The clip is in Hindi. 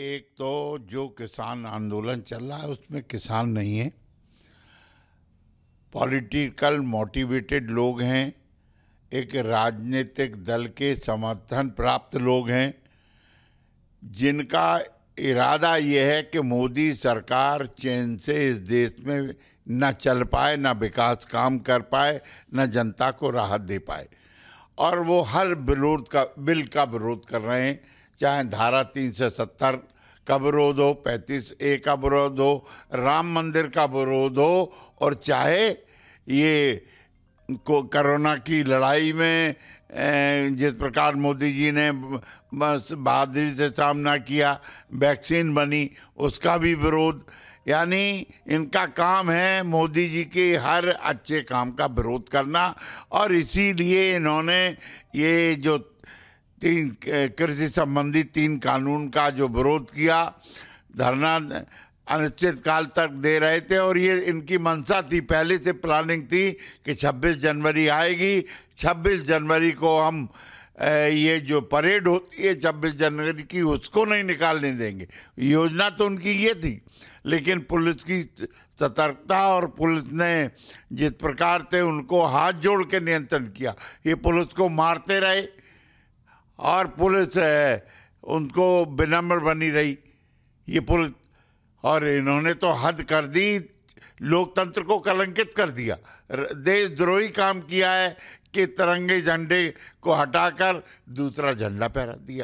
एक तो जो किसान आंदोलन चल रहा है उसमें किसान नहीं है पॉलिटिकल मोटिवेटेड लोग हैं एक राजनीतिक दल के समर्थन प्राप्त लोग हैं जिनका इरादा ये है कि मोदी सरकार चैन से इस देश में न चल पाए न विकास काम कर पाए न जनता को राहत दे पाए और वो हर विरोध का बिल का विरोध कर रहे हैं चाहे धारा तीन सौ सत्तर का विरोध हो पैंतीस ए का विरोध हो राम मंदिर का विरोध हो और चाहे ये को कोरोना की लड़ाई में जिस प्रकार मोदी जी ने बहादुरी से सामना किया वैक्सीन बनी उसका भी विरोध यानी इनका काम है मोदी जी के हर अच्छे काम का विरोध करना और इसीलिए इन्होंने ये जो तीन कृषि संबंधी तीन कानून का जो विरोध किया धरना अनिश्चितकाल तक दे रहे थे और ये इनकी मंशा थी पहले से प्लानिंग थी कि 26 जनवरी आएगी 26 जनवरी को हम ये जो परेड होती है छब्बीस जनवरी की उसको नहीं निकालने देंगे योजना तो उनकी ये थी लेकिन पुलिस की सतर्कता और पुलिस ने जिस प्रकार से उनको हाथ जोड़ के नियंत्रण किया ये पुलिस को मारते रहे और पुलिस उनको बेनम्र बनी रही ये पुलिस और इन्होंने तो हद कर दी लोकतंत्र को कलंकित कर दिया देशद्रोही काम किया है कि तिरंगे झंडे को हटाकर दूसरा झंडा फहरा दिया